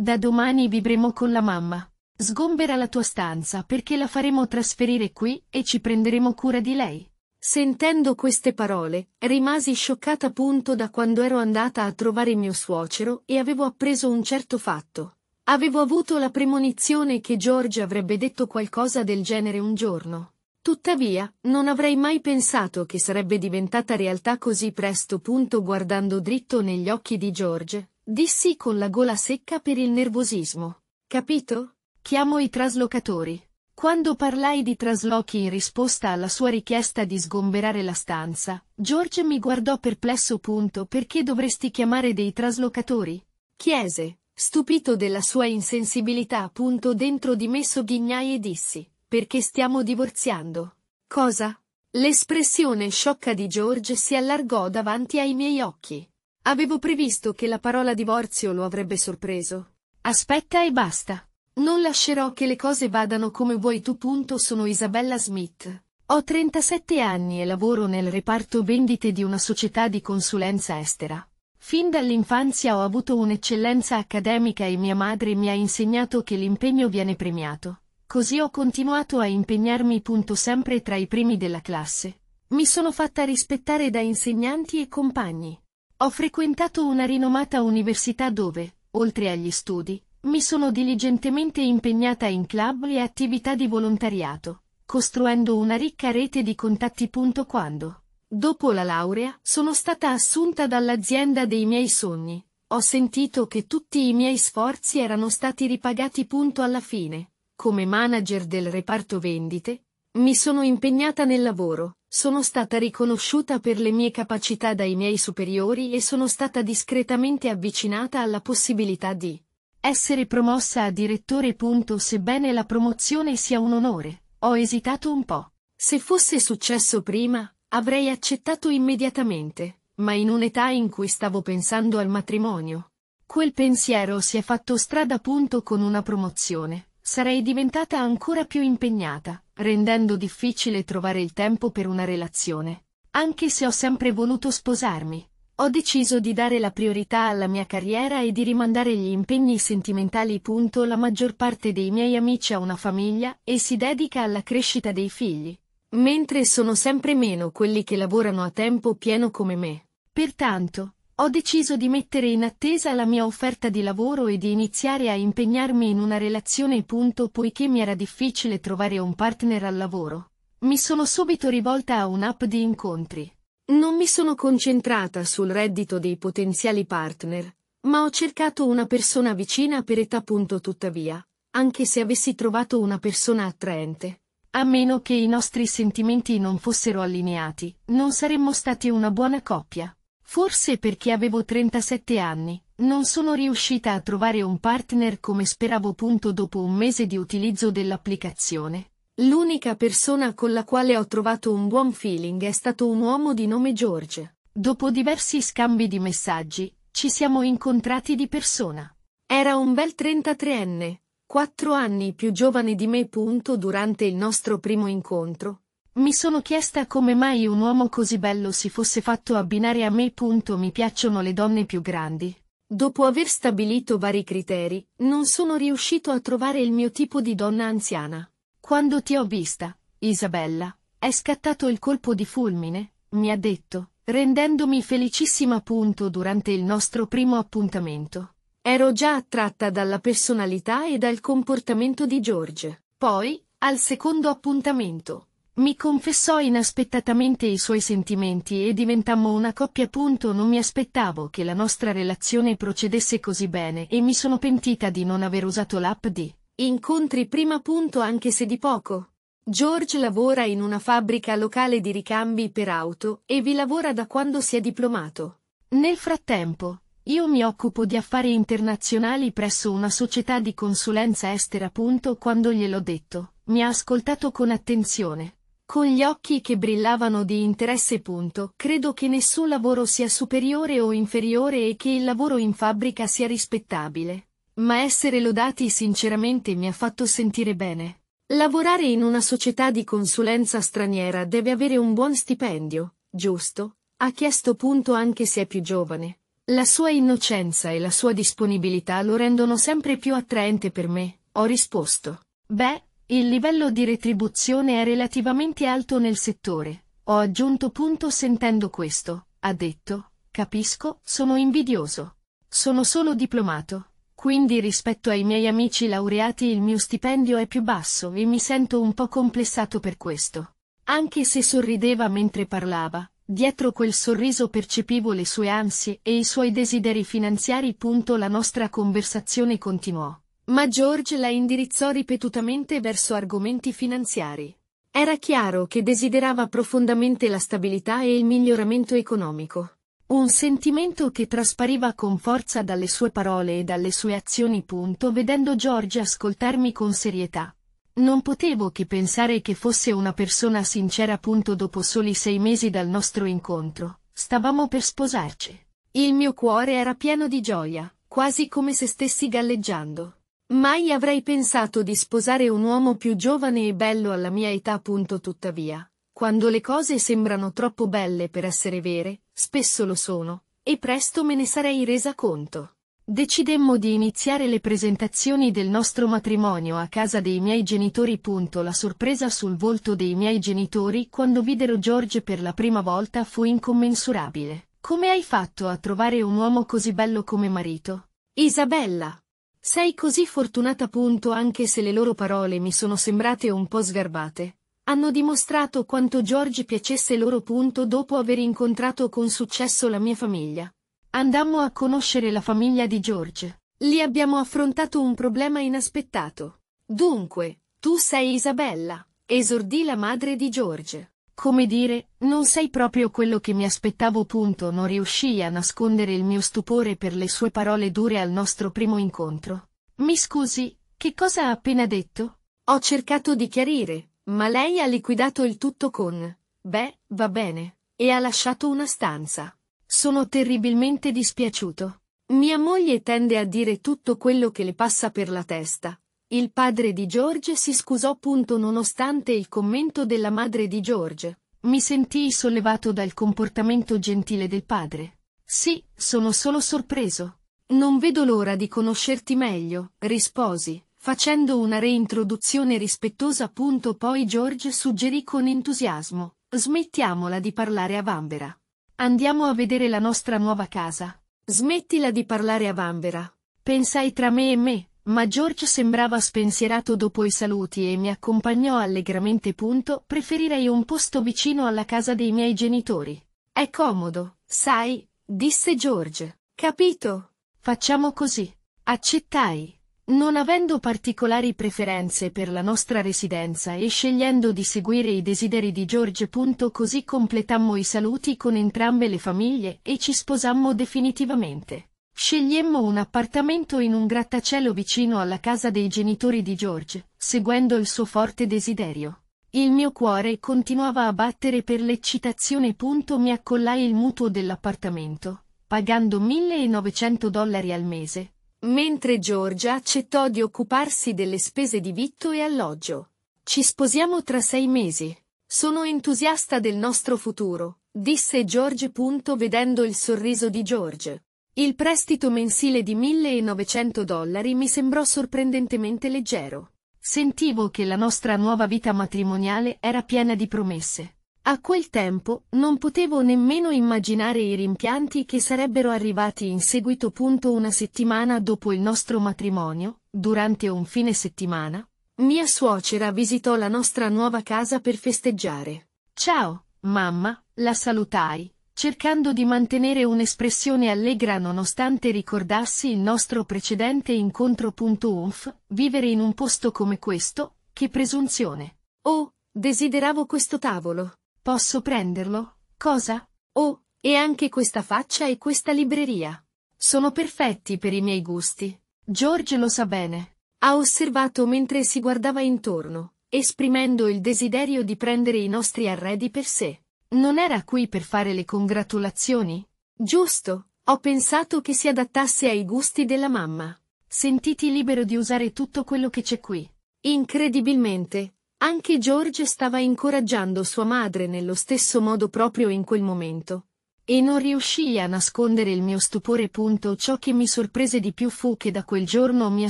Da domani vivremo con la mamma. Sgombera la tua stanza perché la faremo trasferire qui e ci prenderemo cura di lei. Sentendo queste parole, rimasi scioccata appunto da quando ero andata a trovare mio suocero e avevo appreso un certo fatto. Avevo avuto la premonizione che George avrebbe detto qualcosa del genere un giorno. Tuttavia, non avrei mai pensato che sarebbe diventata realtà così presto. Punto guardando dritto negli occhi di George, Dissi con la gola secca per il nervosismo. Capito? Chiamo i traslocatori. Quando parlai di traslochi in risposta alla sua richiesta di sgomberare la stanza, George mi guardò perplesso. Punto perché dovresti chiamare dei traslocatori? Chiese, stupito della sua insensibilità. Punto dentro di me sogghignai e dissi, perché stiamo divorziando. Cosa? L'espressione sciocca di George si allargò davanti ai miei occhi. Avevo previsto che la parola divorzio lo avrebbe sorpreso. Aspetta e basta. Non lascerò che le cose vadano come vuoi tu. Punto. Sono Isabella Smith. Ho 37 anni e lavoro nel reparto vendite di una società di consulenza estera. Fin dall'infanzia ho avuto un'eccellenza accademica e mia madre mi ha insegnato che l'impegno viene premiato. Così ho continuato a impegnarmi. Punto. Sempre tra i primi della classe. Mi sono fatta rispettare da insegnanti e compagni. Ho frequentato una rinomata università dove, oltre agli studi, mi sono diligentemente impegnata in club e attività di volontariato, costruendo una ricca rete di contatti. Quando, dopo la laurea, sono stata assunta dall'azienda dei miei sogni, ho sentito che tutti i miei sforzi erano stati ripagati. Alla fine, come manager del reparto vendite, mi sono impegnata nel lavoro, sono stata riconosciuta per le mie capacità dai miei superiori e sono stata discretamente avvicinata alla possibilità di essere promossa a direttore. Sebbene la promozione sia un onore, ho esitato un po'. Se fosse successo prima, avrei accettato immediatamente, ma in un'età in cui stavo pensando al matrimonio. Quel pensiero si è fatto strada. Con una promozione, sarei diventata ancora più impegnata, rendendo difficile trovare il tempo per una relazione. Anche se ho sempre voluto sposarmi, ho deciso di dare la priorità alla mia carriera e di rimandare gli impegni sentimentali. La maggior parte dei miei amici ha una famiglia e si dedica alla crescita dei figli, mentre sono sempre meno quelli che lavorano a tempo pieno come me. Pertanto, ho deciso di mettere in attesa la mia offerta di lavoro e di iniziare a impegnarmi in una relazione punto poiché mi era difficile trovare un partner al lavoro. Mi sono subito rivolta a un'app di incontri. Non mi sono concentrata sul reddito dei potenziali partner, ma ho cercato una persona vicina per età punto tuttavia, anche se avessi trovato una persona attraente. A meno che i nostri sentimenti non fossero allineati, non saremmo stati una buona coppia. Forse perché avevo 37 anni, non sono riuscita a trovare un partner come speravo. Punto dopo un mese di utilizzo dell'applicazione. L'unica persona con la quale ho trovato un buon feeling è stato un uomo di nome George. Dopo diversi scambi di messaggi, ci siamo incontrati di persona. Era un bel 33enne, 4 anni più giovane di me. Punto durante il nostro primo incontro, mi sono chiesta come mai un uomo così bello si fosse fatto abbinare a me. Mi piacciono le donne più grandi. Dopo aver stabilito vari criteri, non sono riuscito a trovare il mio tipo di donna anziana. Quando ti ho vista, Isabella, è scattato il colpo di fulmine, mi ha detto, rendendomi felicissima appunto durante il nostro primo appuntamento. Ero già attratta dalla personalità e dal comportamento di George. Poi, al secondo appuntamento, mi confessò inaspettatamente i suoi sentimenti e diventammo una coppia. Punto non mi aspettavo che la nostra relazione procedesse così bene e mi sono pentita di non aver usato l'app di incontri prima. Punto anche se di poco. George lavora in una fabbrica locale di ricambi per auto e vi lavora da quando si è diplomato. Nel frattempo, io mi occupo di affari internazionali presso una società di consulenza estera. Punto quando gliel'ho detto, mi ha ascoltato con attenzione con gli occhi che brillavano di interesse punto, credo che nessun lavoro sia superiore o inferiore e che il lavoro in fabbrica sia rispettabile. Ma essere lodati sinceramente mi ha fatto sentire bene. Lavorare in una società di consulenza straniera deve avere un buon stipendio, giusto? Ha chiesto punto anche se è più giovane. La sua innocenza e la sua disponibilità lo rendono sempre più attraente per me, ho risposto. Beh, il livello di retribuzione è relativamente alto nel settore. Ho aggiunto punto sentendo questo, ha detto, capisco, sono invidioso. Sono solo diplomato. Quindi rispetto ai miei amici laureati il mio stipendio è più basso e mi sento un po' complessato per questo. Anche se sorrideva mentre parlava, dietro quel sorriso percepivo le sue ansie e i suoi desideri finanziari. La nostra conversazione continuò. Ma George la indirizzò ripetutamente verso argomenti finanziari. Era chiaro che desiderava profondamente la stabilità e il miglioramento economico. Un sentimento che traspariva con forza dalle sue parole e dalle sue azioni. Punto, vedendo George ascoltarmi con serietà. Non potevo che pensare che fosse una persona sincera. Punto, dopo soli sei mesi dal nostro incontro, stavamo per sposarci. Il mio cuore era pieno di gioia, quasi come se stessi galleggiando. Mai avrei pensato di sposare un uomo più giovane e bello alla mia età. Tuttavia, quando le cose sembrano troppo belle per essere vere, spesso lo sono, e presto me ne sarei resa conto. Decidemmo di iniziare le presentazioni del nostro matrimonio a casa dei miei genitori. La sorpresa sul volto dei miei genitori quando videro George per la prima volta fu incommensurabile. Come hai fatto a trovare un uomo così bello come marito? Isabella, sei così fortunata punto anche se le loro parole mi sono sembrate un po' sgarbate. Hanno dimostrato quanto George piacesse loro punto dopo aver incontrato con successo la mia famiglia. Andammo a conoscere la famiglia di George. Lì abbiamo affrontato un problema inaspettato. Dunque, tu sei Isabella, esordì la madre di George. Come dire, non sei proprio quello che mi aspettavo. Punto. Non riuscii a nascondere il mio stupore per le sue parole dure al nostro primo incontro. Mi scusi, che cosa ha appena detto? Ho cercato di chiarire, ma lei ha liquidato il tutto con beh, va bene, e ha lasciato una stanza. Sono terribilmente dispiaciuto. Mia moglie tende a dire tutto quello che le passa per la testa, il padre di George si scusò. punto Nonostante il commento della madre di George, mi sentii sollevato dal comportamento gentile del padre. Sì, sono solo sorpreso. Non vedo l'ora di conoscerti meglio, risposi, facendo una reintroduzione rispettosa. punto Poi George suggerì con entusiasmo, smettiamola di parlare a Vanvera. Andiamo a vedere la nostra nuova casa. Smettila di parlare a Vanvera. Pensai tra me e me, ma George sembrava spensierato dopo i saluti e mi accompagnò allegramente. Punto, preferirei un posto vicino alla casa dei miei genitori. È comodo, sai, disse George. Capito? Facciamo così. Accettai. Non avendo particolari preferenze per la nostra residenza e scegliendo di seguire i desideri di George. punto, Così completammo i saluti con entrambe le famiglie e ci sposammo definitivamente. Scegliemmo un appartamento in un grattacielo vicino alla casa dei genitori di George, seguendo il suo forte desiderio. Il mio cuore continuava a battere per l'eccitazione. Mi accollai il mutuo dell'appartamento, pagando 1900 dollari al mese, mentre Georgia accettò di occuparsi delle spese di vitto e alloggio. Ci sposiamo tra sei mesi. Sono entusiasta del nostro futuro, disse George. Vedendo il sorriso di George, il prestito mensile di 1900 dollari mi sembrò sorprendentemente leggero. Sentivo che la nostra nuova vita matrimoniale era piena di promesse. A quel tempo non potevo nemmeno immaginare i rimpianti che sarebbero arrivati in seguito. Punto una settimana dopo il nostro matrimonio, durante un fine settimana, mia suocera visitò la nostra nuova casa per festeggiare. Ciao, mamma, la salutai, cercando di mantenere un'espressione allegra nonostante ricordassi il nostro precedente incontro. Umf, vivere in un posto come questo, che presunzione. Oh, desideravo questo tavolo. Posso prenderlo? Cosa? Oh, e anche questa faccia e questa libreria. Sono perfetti per i miei gusti. George lo sa bene. Ha osservato mentre si guardava intorno, esprimendo il desiderio di prendere i nostri arredi per sé. Non era qui per fare le congratulazioni? Giusto, ho pensato che si adattasse ai gusti della mamma. Sentiti libero di usare tutto quello che c'è qui. Incredibilmente, anche George stava incoraggiando sua madre nello stesso modo proprio in quel momento. E non riuscii a nascondere il mio stupore. Punto. Ciò che mi sorprese di più fu che da quel giorno mia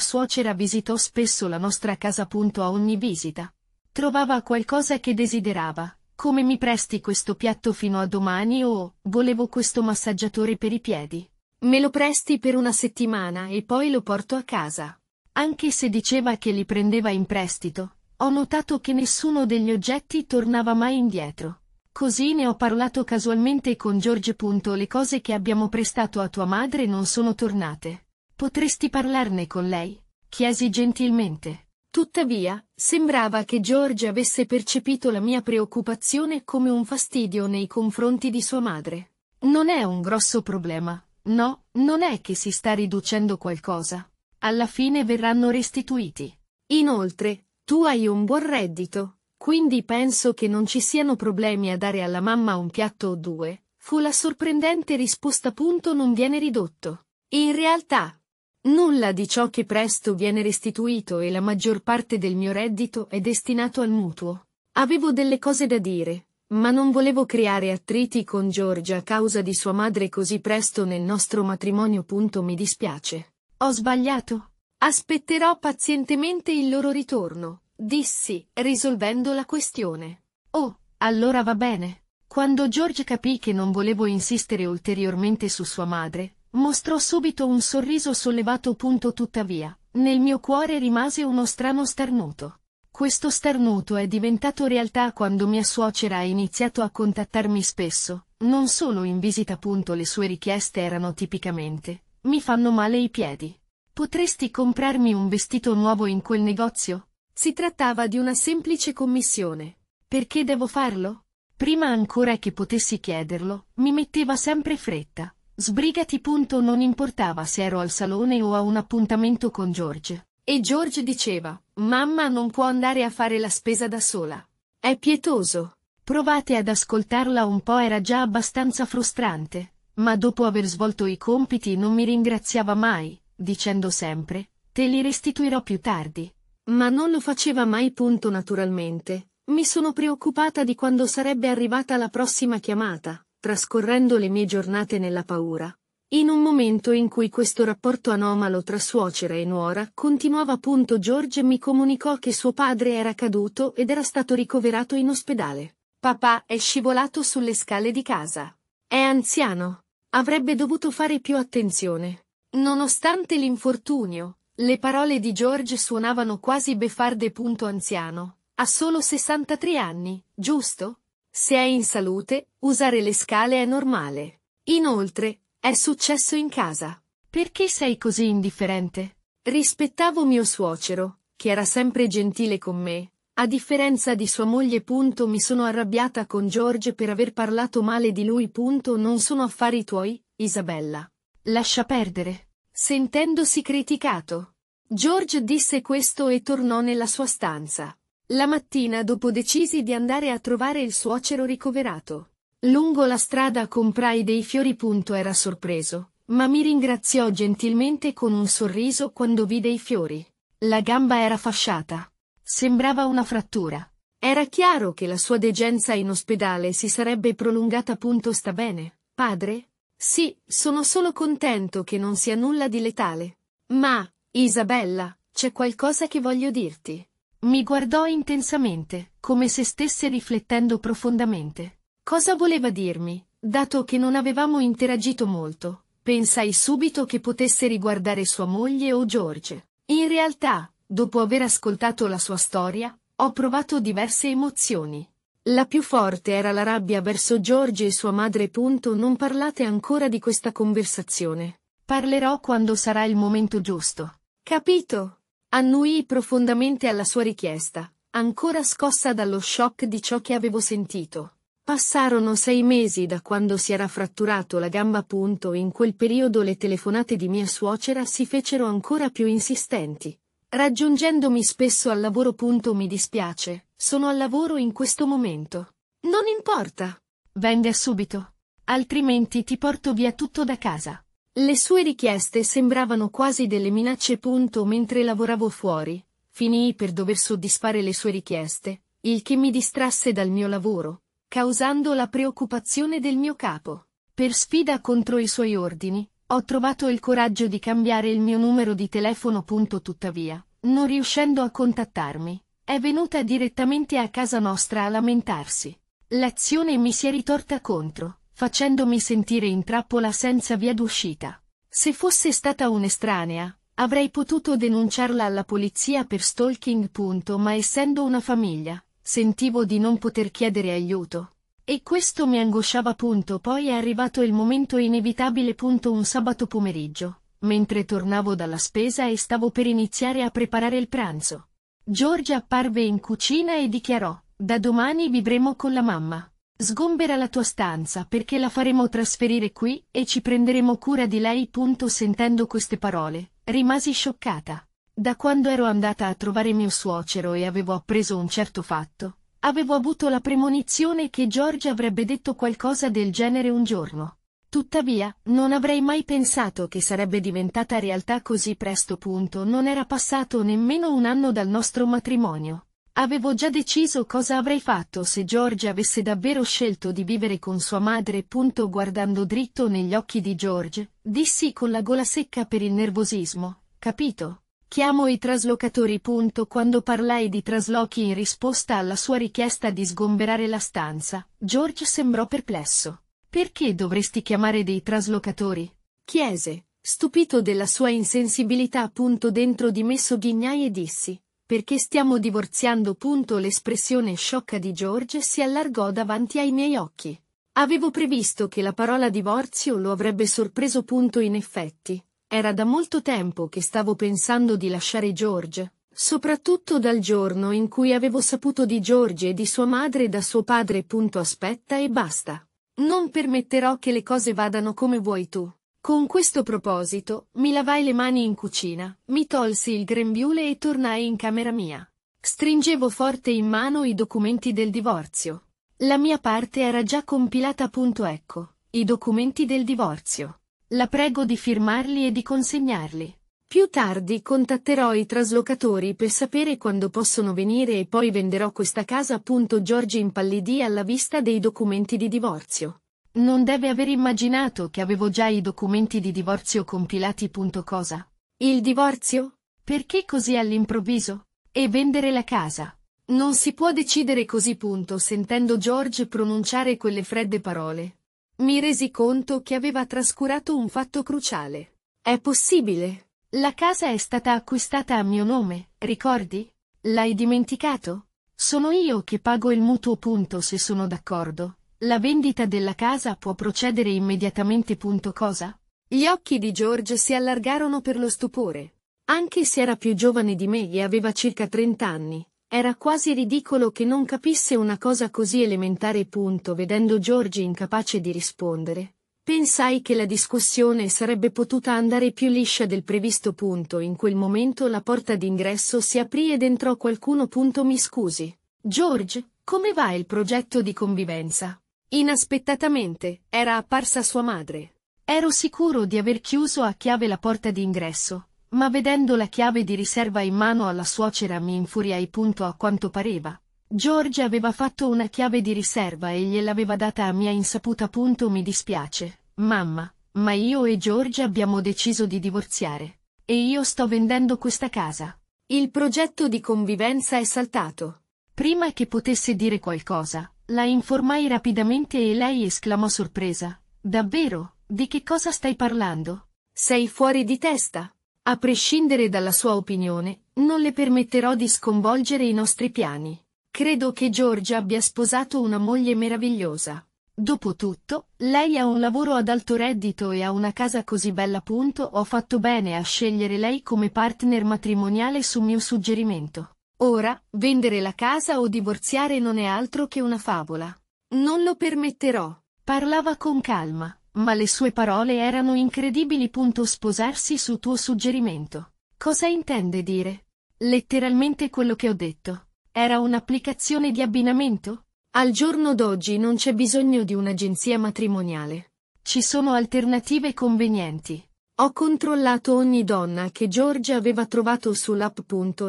suocera visitò spesso la nostra casa. Punto. A ogni visita. Trovava qualcosa che desiderava, come mi presti questo piatto fino a domani o, oh, volevo questo massaggiatore per i piedi. Me lo presti per una settimana e poi lo porto a casa. Anche se diceva che li prendeva in prestito, ho notato che nessuno degli oggetti tornava mai indietro. Così ne ho parlato casualmente con George. Le cose che abbiamo prestato a tua madre non sono tornate. Potresti parlarne con lei? Chiesi gentilmente. Tuttavia, sembrava che George avesse percepito la mia preoccupazione come un fastidio nei confronti di sua madre. Non è un grosso problema, no, non è che si sta riducendo qualcosa. Alla fine verranno restituiti. Inoltre, tu hai un buon reddito, quindi penso che non ci siano problemi a dare alla mamma un piatto o due, fu la sorprendente risposta. Punto non viene ridotto. In realtà, Nulla di ciò che presto viene restituito e la maggior parte del mio reddito è destinato al mutuo. Avevo delle cose da dire, ma non volevo creare attriti con Giorgia a causa di sua madre così presto nel nostro matrimonio. Punto mi dispiace. Ho sbagliato. Aspetterò pazientemente il loro ritorno, dissi, risolvendo la questione. Oh, allora va bene. Quando Giorgia capì che non volevo insistere ulteriormente su sua madre, Mostrò subito un sorriso sollevato. Punto Tuttavia, nel mio cuore rimase uno strano starnuto. Questo starnuto è diventato realtà quando mia suocera ha iniziato a contattarmi spesso, non solo in visita. Punto Le sue richieste erano tipicamente, mi fanno male i piedi. Potresti comprarmi un vestito nuovo in quel negozio? Si trattava di una semplice commissione. Perché devo farlo? Prima ancora che potessi chiederlo, mi metteva sempre fretta. Sbrigati. Non importava se ero al salone o a un appuntamento con George. E George diceva, mamma non può andare a fare la spesa da sola. È pietoso. Provate ad ascoltarla un po' era già abbastanza frustrante, ma dopo aver svolto i compiti non mi ringraziava mai, dicendo sempre, te li restituirò più tardi. Ma non lo faceva mai punto naturalmente. Mi sono preoccupata di quando sarebbe arrivata la prossima chiamata, trascorrendo le mie giornate nella paura. In un momento in cui questo rapporto anomalo tra suocera e nuora continuava appunto George mi comunicò che suo padre era caduto ed era stato ricoverato in ospedale. Papà è scivolato sulle scale di casa. È anziano. Avrebbe dovuto fare più attenzione. Nonostante l'infortunio, le parole di George suonavano quasi befarde. Anziano. Ha solo 63 anni, giusto? Se è in salute, usare le scale è normale. Inoltre, è successo in casa. Perché sei così indifferente? Rispettavo mio suocero, che era sempre gentile con me. A differenza di sua moglie. Punto, mi sono arrabbiata con George per aver parlato male di lui. Punto, non sono affari tuoi, Isabella. Lascia perdere. Sentendosi criticato, George disse questo e tornò nella sua stanza. La mattina dopo decisi di andare a trovare il suocero ricoverato. Lungo la strada comprai dei fiori. Era sorpreso, ma mi ringraziò gentilmente con un sorriso quando vide i fiori. La gamba era fasciata. Sembrava una frattura. Era chiaro che la sua degenza in ospedale si sarebbe prolungata. Sta bene, padre? Sì, sono solo contento che non sia nulla di letale. Ma, Isabella, c'è qualcosa che voglio dirti. Mi guardò intensamente, come se stesse riflettendo profondamente. Cosa voleva dirmi, dato che non avevamo interagito molto? Pensai subito che potesse riguardare sua moglie o George. In realtà, dopo aver ascoltato la sua storia, ho provato diverse emozioni. La più forte era la rabbia verso George e sua madre. Punto. Non parlate ancora di questa conversazione. Parlerò quando sarà il momento giusto. Capito? Annuii profondamente alla sua richiesta, ancora scossa dallo shock di ciò che avevo sentito. Passarono sei mesi da quando si era fratturato la gamba punto e in quel periodo le telefonate di mia suocera si fecero ancora più insistenti. Raggiungendomi spesso al lavoro punto mi dispiace, sono al lavoro in questo momento. Non importa. Vende subito. Altrimenti ti porto via tutto da casa. Le sue richieste sembravano quasi delle minacce. Punto mentre lavoravo fuori, finii per dover soddisfare le sue richieste, il che mi distrasse dal mio lavoro, causando la preoccupazione del mio capo. Per sfida contro i suoi ordini, ho trovato il coraggio di cambiare il mio numero di telefono. Punto tuttavia, non riuscendo a contattarmi, è venuta direttamente a casa nostra a lamentarsi. L'azione mi si è ritorta contro facendomi sentire in trappola senza via d'uscita. Se fosse stata un'estranea, avrei potuto denunciarla alla polizia per stalking punto, ma essendo una famiglia, sentivo di non poter chiedere aiuto. E questo mi angosciava punto, poi è arrivato il momento inevitabile punto, un sabato pomeriggio, mentre tornavo dalla spesa e stavo per iniziare a preparare il pranzo. Giorgia apparve in cucina e dichiarò, da domani vivremo con la mamma. Sgombera la tua stanza perché la faremo trasferire qui e ci prenderemo cura di lei. Punto. Sentendo queste parole, rimasi scioccata. Da quando ero andata a trovare mio suocero e avevo appreso un certo fatto, avevo avuto la premonizione che George avrebbe detto qualcosa del genere un giorno. Tuttavia, non avrei mai pensato che sarebbe diventata realtà così presto. Punto. Non era passato nemmeno un anno dal nostro matrimonio. Avevo già deciso cosa avrei fatto se George avesse davvero scelto di vivere con sua madre. Punto guardando dritto negli occhi di George, dissi con la gola secca per il nervosismo, capito? Chiamo i traslocatori. Punto quando parlai di traslochi in risposta alla sua richiesta di sgomberare la stanza, George sembrò perplesso. Perché dovresti chiamare dei traslocatori? chiese, stupito della sua insensibilità. Punto dentro di me sogghignai e dissi, perché stiamo divorziando. Punto l'espressione sciocca di George si allargò davanti ai miei occhi. Avevo previsto che la parola divorzio lo avrebbe sorpreso. Punto in effetti, era da molto tempo che stavo pensando di lasciare George, soprattutto dal giorno in cui avevo saputo di George e di sua madre da suo padre. Punto aspetta e basta. Non permetterò che le cose vadano come vuoi tu. Con questo proposito, mi lavai le mani in cucina, mi tolsi il grembiule e tornai in camera mia. Stringevo forte in mano i documenti del divorzio. La mia parte era già compilata appunto ecco, i documenti del divorzio. La prego di firmarli e di consegnarli. Più tardi contatterò i traslocatori per sapere quando possono venire e poi venderò questa casa. Giorgi impallidì alla vista dei documenti di divorzio. Non deve aver immaginato che avevo già i documenti di divorzio compilati. Cosa? Il divorzio? Perché così all'improvviso? E vendere la casa? Non si può decidere così. Punto, sentendo George pronunciare quelle fredde parole. Mi resi conto che aveva trascurato un fatto cruciale. È possibile. La casa è stata acquistata a mio nome, ricordi? L'hai dimenticato? Sono io che pago il mutuo. Punto, se sono d'accordo. La vendita della casa può procedere immediatamente. Cosa? Gli occhi di George si allargarono per lo stupore. Anche se era più giovane di me e aveva circa 30 anni, era quasi ridicolo che non capisse una cosa così elementare. Punto. Vedendo George incapace di rispondere, pensai che la discussione sarebbe potuta andare più liscia del previsto. Punto. In quel momento la porta d'ingresso si aprì ed entrò qualcuno. Punto. Mi scusi. George, come va il progetto di convivenza? Inaspettatamente, era apparsa sua madre. Ero sicuro di aver chiuso a chiave la porta d'ingresso, ma vedendo la chiave di riserva in mano alla suocera mi infuriai punto a quanto pareva. George aveva fatto una chiave di riserva e gliel'aveva data a mia insaputa punto mi dispiace, mamma, ma io e George abbiamo deciso di divorziare. E io sto vendendo questa casa. Il progetto di convivenza è saltato. Prima che potesse dire qualcosa, la informai rapidamente e lei esclamò sorpresa. Davvero? Di che cosa stai parlando? Sei fuori di testa. A prescindere dalla sua opinione, non le permetterò di sconvolgere i nostri piani. Credo che Giorgia abbia sposato una moglie meravigliosa. Dopotutto, lei ha un lavoro ad alto reddito e ha una casa così bella punto ho fatto bene a scegliere lei come partner matrimoniale su mio suggerimento. Ora, vendere la casa o divorziare non è altro che una favola. Non lo permetterò. Parlava con calma, ma le sue parole erano incredibili. Sposarsi su tuo suggerimento. Cosa intende dire? Letteralmente quello che ho detto. Era un'applicazione di abbinamento? Al giorno d'oggi non c'è bisogno di un'agenzia matrimoniale. Ci sono alternative convenienti. Ho controllato ogni donna che George aveva trovato sull'app.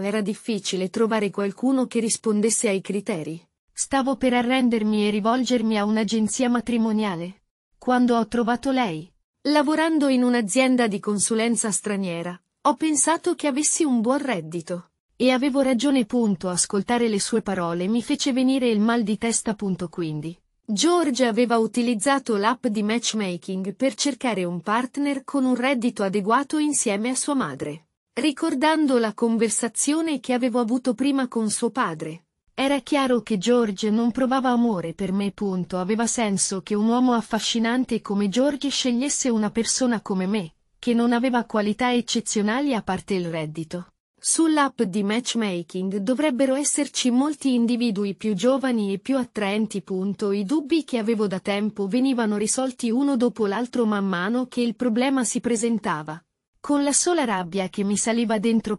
Era difficile trovare qualcuno che rispondesse ai criteri. Stavo per arrendermi e rivolgermi a un'agenzia matrimoniale. Quando ho trovato lei, lavorando in un'azienda di consulenza straniera, ho pensato che avessi un buon reddito. E avevo ragione. Punto, ascoltare le sue parole mi fece venire il mal di testa. Punto, quindi. George aveva utilizzato l'app di matchmaking per cercare un partner con un reddito adeguato insieme a sua madre. Ricordando la conversazione che avevo avuto prima con suo padre, era chiaro che George non provava amore per me. Punto. Aveva senso che un uomo affascinante come George scegliesse una persona come me, che non aveva qualità eccezionali a parte il reddito. Sull'app di matchmaking dovrebbero esserci molti individui più giovani e più attraenti. I dubbi che avevo da tempo venivano risolti uno dopo l'altro man mano che il problema si presentava. Con la sola rabbia che mi saliva dentro.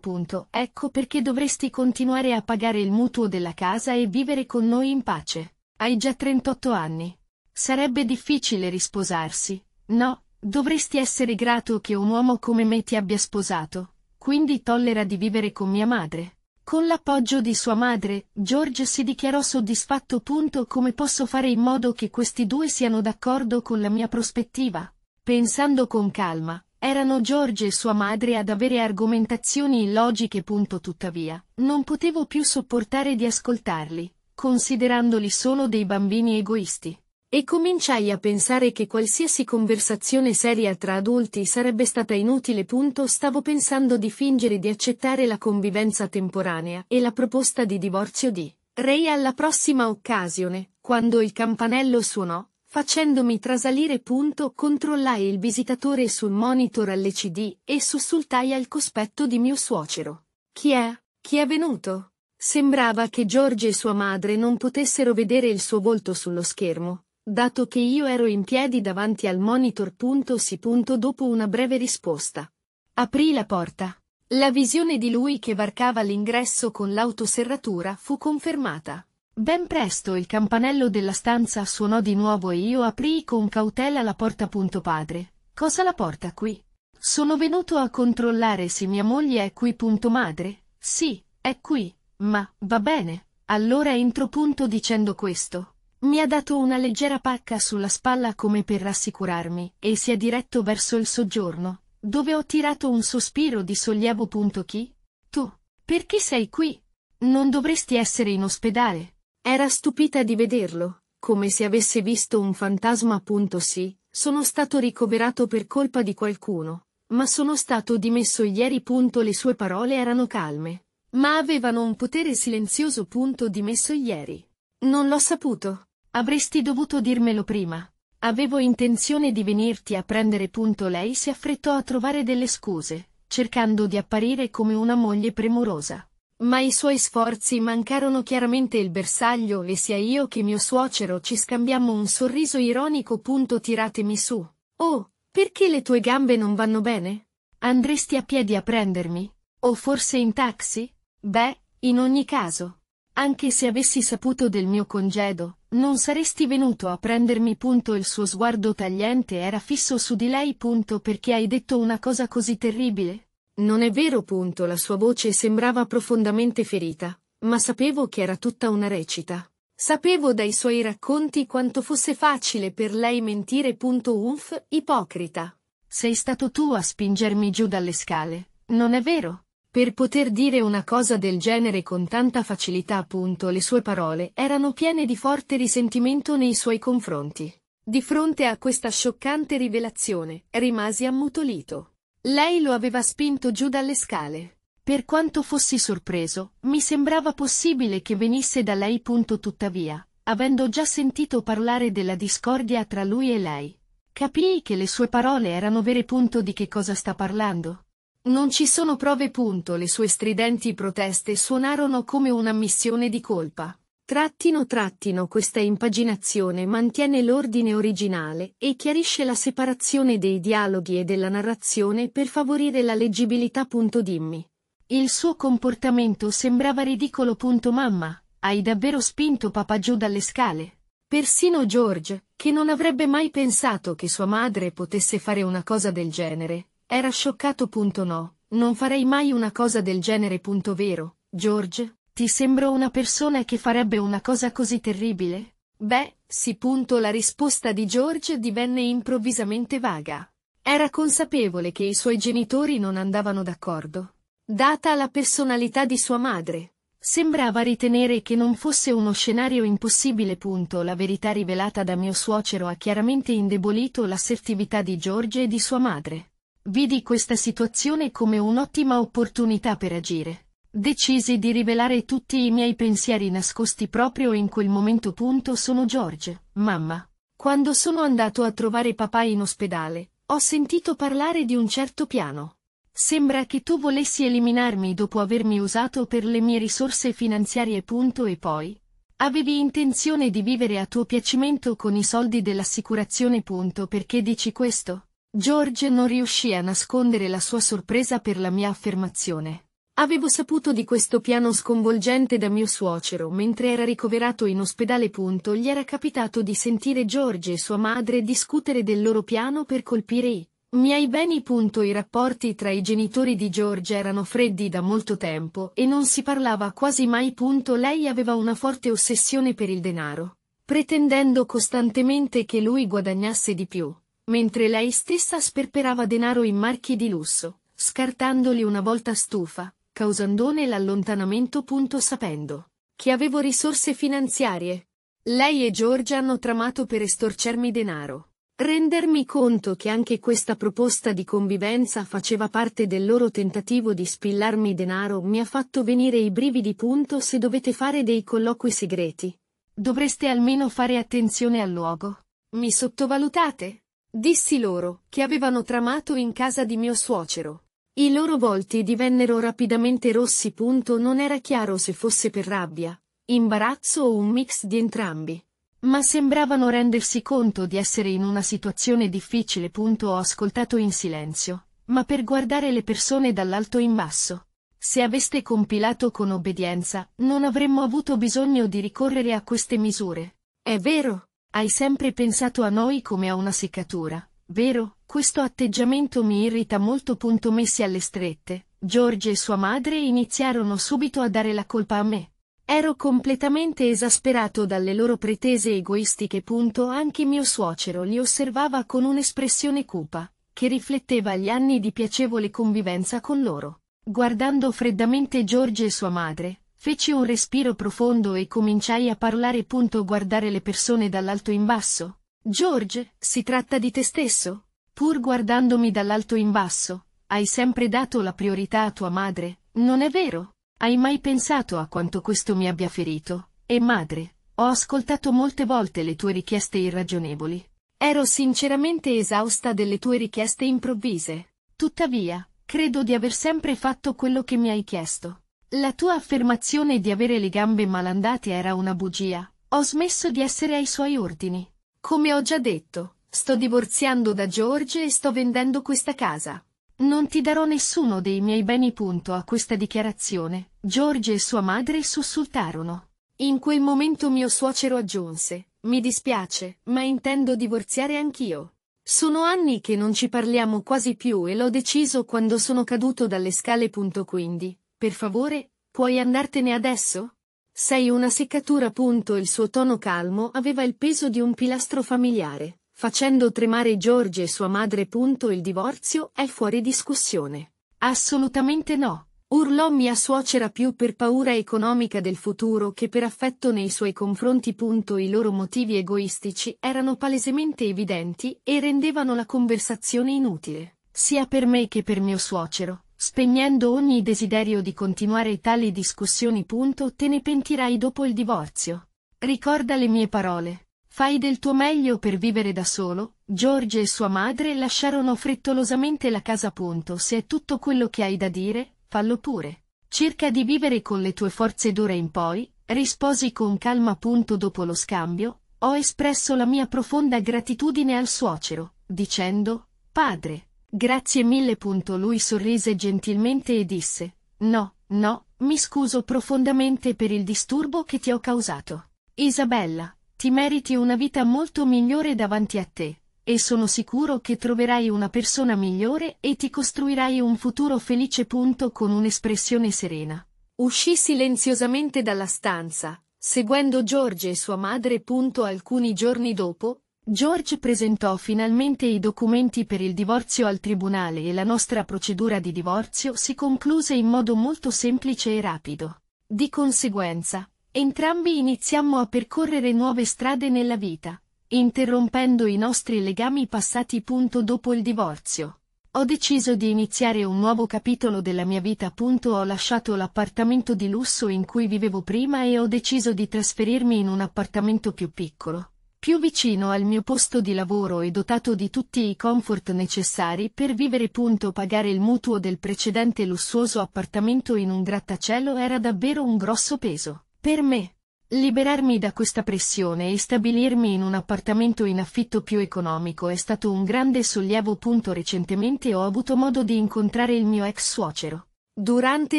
Ecco perché dovresti continuare a pagare il mutuo della casa e vivere con noi in pace. Hai già 38 anni. Sarebbe difficile risposarsi. No, dovresti essere grato che un uomo come me ti abbia sposato quindi tollera di vivere con mia madre. Con l'appoggio di sua madre, George si dichiarò soddisfatto. Come posso fare in modo che questi due siano d'accordo con la mia prospettiva? Pensando con calma, erano George e sua madre ad avere argomentazioni illogiche. Tuttavia, non potevo più sopportare di ascoltarli, considerandoli solo dei bambini egoisti e cominciai a pensare che qualsiasi conversazione seria tra adulti sarebbe stata inutile. Punto stavo pensando di fingere di accettare la convivenza temporanea e la proposta di divorzio di Ray alla prossima occasione, quando il campanello suonò, facendomi trasalire. Punto controllai il visitatore sul monitor LCD e sussultai al cospetto di mio suocero. Chi è? Chi è venuto? Sembrava che George e sua madre non potessero vedere il suo volto sullo schermo, Dato che io ero in piedi davanti al monitor. Punto sì. Punto dopo una breve risposta. Aprì la porta. La visione di lui che varcava l'ingresso con l'autoserratura fu confermata. Ben presto il campanello della stanza suonò di nuovo e io aprii con cautela la porta. Punto padre. Cosa la porta qui? Sono venuto a controllare se mia moglie è qui. Punto madre. Sì, è qui. Ma, va bene. Allora entro. Punto dicendo questo. Mi ha dato una leggera pacca sulla spalla come per rassicurarmi, e si è diretto verso il soggiorno, dove ho tirato un sospiro di sollievo. Chi? Tu. Perché sei qui? Non dovresti essere in ospedale. Era stupita di vederlo, come se avesse visto un fantasma. Appunto sì, sono stato ricoverato per colpa di qualcuno, ma sono stato dimesso ieri. Le sue parole erano calme, ma avevano un potere silenzioso. Dimesso ieri. Non l'ho saputo. Avresti dovuto dirmelo prima. Avevo intenzione di venirti a prendere punto lei si affrettò a trovare delle scuse, cercando di apparire come una moglie premurosa. Ma i suoi sforzi mancarono chiaramente il bersaglio e sia io che mio suocero ci scambiammo un sorriso ironico. Punto tiratemi su. Oh, perché le tue gambe non vanno bene? Andresti a piedi a prendermi? O forse in taxi? Beh, in ogni caso. Anche se avessi saputo del mio congedo, non saresti venuto a prendermi. Punto. Il suo sguardo tagliente era fisso su di lei. Punto. Perché hai detto una cosa così terribile? Non è vero. Punto. La sua voce sembrava profondamente ferita, ma sapevo che era tutta una recita. Sapevo dai suoi racconti quanto fosse facile per lei mentire. Punto. Unf, ipocrita. Sei stato tu a spingermi giù dalle scale, non è vero? Per poter dire una cosa del genere con tanta facilità appunto le sue parole erano piene di forte risentimento nei suoi confronti. Di fronte a questa scioccante rivelazione, rimasi ammutolito. Lei lo aveva spinto giù dalle scale. Per quanto fossi sorpreso, mi sembrava possibile che venisse da lei. Punto tuttavia, avendo già sentito parlare della discordia tra lui e lei, capii che le sue parole erano vere. Punto di che cosa sta parlando? Non ci sono prove. Punto. Le sue stridenti proteste suonarono come un'ammissione di colpa. Trattino trattino questa impaginazione mantiene l'ordine originale e chiarisce la separazione dei dialoghi e della narrazione per favorire la leggibilità. Punto. Dimmi. Il suo comportamento sembrava ridicolo. Punto. Mamma, hai davvero spinto papà giù dalle scale? Persino George, che non avrebbe mai pensato che sua madre potesse fare una cosa del genere, era scioccato. No, non farei mai una cosa del genere. Vero, George? Ti sembro una persona che farebbe una cosa così terribile? Beh, sì. la risposta di George divenne improvvisamente vaga. Era consapevole che i suoi genitori non andavano d'accordo. Data la personalità di sua madre, sembrava ritenere che non fosse uno scenario impossibile. La verità rivelata da mio suocero ha chiaramente indebolito l'assertività di George e di sua madre. Vidi questa situazione come un'ottima opportunità per agire. Decisi di rivelare tutti i miei pensieri nascosti proprio in quel momento. Punto sono George, mamma. Quando sono andato a trovare papà in ospedale, ho sentito parlare di un certo piano. Sembra che tu volessi eliminarmi dopo avermi usato per le mie risorse finanziarie. Punto e poi, Avevi intenzione di vivere a tuo piacimento con i soldi dell'assicurazione. Punto. Perché dici questo? George non riuscì a nascondere la sua sorpresa per la mia affermazione. Avevo saputo di questo piano sconvolgente da mio suocero mentre era ricoverato in ospedale. Punto, gli era capitato di sentire George e sua madre discutere del loro piano per colpire i miei beni. Punto, I rapporti tra i genitori di George erano freddi da molto tempo e non si parlava quasi mai. Punto, lei aveva una forte ossessione per il denaro, pretendendo costantemente che lui guadagnasse di più mentre lei stessa sperperava denaro in marchi di lusso, scartandoli una volta stufa, causandone l'allontanamento. Sapendo che avevo risorse finanziarie, lei e Giorgia hanno tramato per estorcermi denaro. Rendermi conto che anche questa proposta di convivenza faceva parte del loro tentativo di spillarmi denaro mi ha fatto venire i brividi. Se dovete fare dei colloqui segreti, dovreste almeno fare attenzione al luogo. Mi sottovalutate? Dissi loro, che avevano tramato in casa di mio suocero. I loro volti divennero rapidamente rossi. Punto Non era chiaro se fosse per rabbia, imbarazzo o un mix di entrambi. Ma sembravano rendersi conto di essere in una situazione difficile. Punto Ho ascoltato in silenzio, ma per guardare le persone dall'alto in basso. Se aveste compilato con obbedienza, non avremmo avuto bisogno di ricorrere a queste misure. È vero, hai sempre pensato a noi come a una seccatura, vero? Questo atteggiamento mi irrita molto. Punto messi alle strette, George e sua madre iniziarono subito a dare la colpa a me. Ero completamente esasperato dalle loro pretese egoistiche. Punto anche mio suocero li osservava con un'espressione cupa, che rifletteva gli anni di piacevole convivenza con loro. Guardando freddamente George e sua madre, Feci un respiro profondo e cominciai a parlare. Punto guardare le persone dall'alto in basso. George, si tratta di te stesso? Pur guardandomi dall'alto in basso, hai sempre dato la priorità a tua madre, non è vero? Hai mai pensato a quanto questo mi abbia ferito? E madre, ho ascoltato molte volte le tue richieste irragionevoli. Ero sinceramente esausta delle tue richieste improvvise. Tuttavia, credo di aver sempre fatto quello che mi hai chiesto. La tua affermazione di avere le gambe malandate era una bugia. Ho smesso di essere ai suoi ordini. Come ho già detto, sto divorziando da George e sto vendendo questa casa. Non ti darò nessuno dei miei beni punto a questa dichiarazione. George e sua madre sussultarono. In quel momento mio suocero aggiunse, mi dispiace, ma intendo divorziare anch'io. Sono anni che non ci parliamo quasi più e l'ho deciso quando sono caduto dalle scale. Quindi, per favore, puoi andartene adesso? Sei una seccatura. Punto. Il suo tono calmo aveva il peso di un pilastro familiare, facendo tremare George e sua madre. Punto. Il divorzio è fuori discussione. Assolutamente no. Urlò mia suocera più per paura economica del futuro che per affetto nei suoi confronti. Punto. I loro motivi egoistici erano palesemente evidenti e rendevano la conversazione inutile, sia per me che per mio suocero spegnendo ogni desiderio di continuare tali discussioni. Punto, Te ne pentirai dopo il divorzio. Ricorda le mie parole. Fai del tuo meglio per vivere da solo, George e sua madre lasciarono frettolosamente la casa. Punto, Se è tutto quello che hai da dire, fallo pure. Cerca di vivere con le tue forze d'ora in poi, risposi con calma. Punto, Dopo lo scambio, ho espresso la mia profonda gratitudine al suocero, dicendo, padre, Grazie mille. Lui sorrise gentilmente e disse, no, no, mi scuso profondamente per il disturbo che ti ho causato. Isabella, ti meriti una vita molto migliore davanti a te, e sono sicuro che troverai una persona migliore e ti costruirai un futuro felice. Con un'espressione serena. Uscì silenziosamente dalla stanza, seguendo George e sua madre. Alcuni giorni dopo, George presentò finalmente i documenti per il divorzio al tribunale e la nostra procedura di divorzio si concluse in modo molto semplice e rapido. Di conseguenza, entrambi iniziammo a percorrere nuove strade nella vita, interrompendo i nostri legami passati punto dopo il divorzio. Ho deciso di iniziare un nuovo capitolo della mia vita. Punto. Ho lasciato l'appartamento di lusso in cui vivevo prima e ho deciso di trasferirmi in un appartamento più piccolo più vicino al mio posto di lavoro e dotato di tutti i comfort necessari per vivere. Punto pagare il mutuo del precedente lussuoso appartamento in un grattacielo era davvero un grosso peso, per me. Liberarmi da questa pressione e stabilirmi in un appartamento in affitto più economico è stato un grande sollievo. Punto recentemente ho avuto modo di incontrare il mio ex suocero. Durante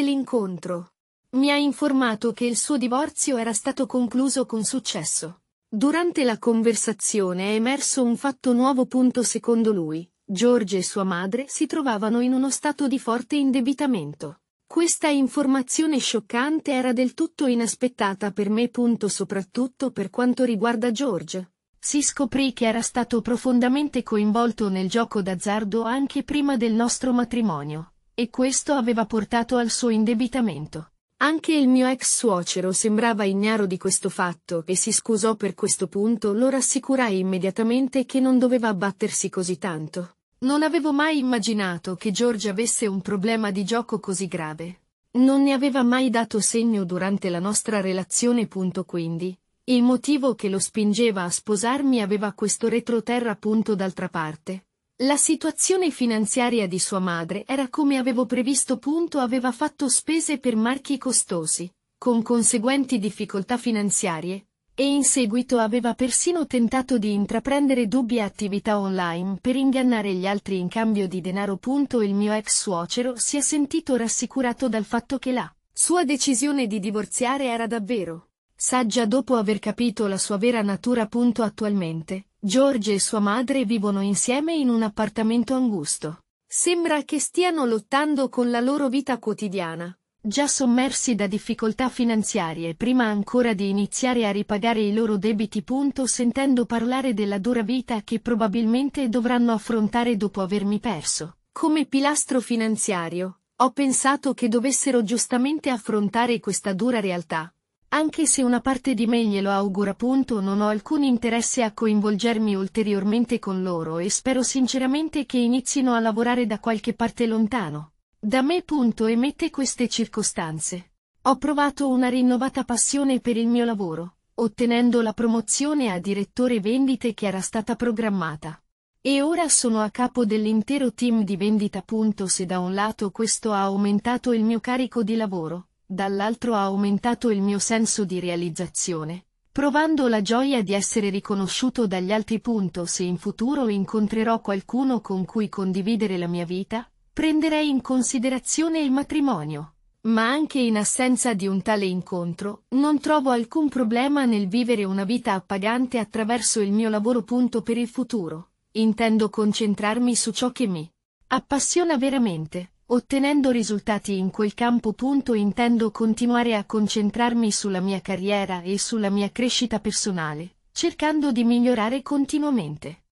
l'incontro, mi ha informato che il suo divorzio era stato concluso con successo. Durante la conversazione è emerso un fatto nuovo. Secondo lui, George e sua madre si trovavano in uno stato di forte indebitamento. Questa informazione scioccante era del tutto inaspettata per me. Punto Soprattutto per quanto riguarda George. Si scoprì che era stato profondamente coinvolto nel gioco d'azzardo anche prima del nostro matrimonio, e questo aveva portato al suo indebitamento. Anche il mio ex suocero sembrava ignaro di questo fatto e si scusò per questo punto, lo rassicurai immediatamente che non doveva abbattersi così tanto. Non avevo mai immaginato che George avesse un problema di gioco così grave. Non ne aveva mai dato segno durante la nostra relazione. Punto Quindi, il motivo che lo spingeva a sposarmi aveva questo retroterra. punto D'altra parte, la situazione finanziaria di sua madre era come avevo previsto. Punto aveva fatto spese per marchi costosi, con conseguenti difficoltà finanziarie, e in seguito aveva persino tentato di intraprendere dubbie attività online per ingannare gli altri in cambio di denaro. punto Il mio ex suocero si è sentito rassicurato dal fatto che la sua decisione di divorziare era davvero saggia dopo aver capito la sua vera natura. punto Attualmente, George e sua madre vivono insieme in un appartamento angusto. Sembra che stiano lottando con la loro vita quotidiana. Già sommersi da difficoltà finanziarie prima ancora di iniziare a ripagare i loro debiti. Sentendo parlare della dura vita che probabilmente dovranno affrontare dopo avermi perso. Come pilastro finanziario, ho pensato che dovessero giustamente affrontare questa dura realtà anche se una parte di me glielo augura punto non ho alcun interesse a coinvolgermi ulteriormente con loro e spero sinceramente che inizino a lavorare da qualche parte lontano. Da me punto emette queste circostanze. Ho provato una rinnovata passione per il mio lavoro, ottenendo la promozione a direttore vendite che era stata programmata. E ora sono a capo dell'intero team di vendita. Punto se da un lato questo ha aumentato il mio carico di lavoro, dall'altro ha aumentato il mio senso di realizzazione, provando la gioia di essere riconosciuto dagli altri. Punto. Se in futuro incontrerò qualcuno con cui condividere la mia vita, prenderei in considerazione il matrimonio. Ma anche in assenza di un tale incontro, non trovo alcun problema nel vivere una vita appagante attraverso il mio lavoro. Punto. Per il futuro, intendo concentrarmi su ciò che mi appassiona veramente ottenendo risultati in quel campo. punto intendo continuare a concentrarmi sulla mia carriera e sulla mia crescita personale, cercando di migliorare continuamente.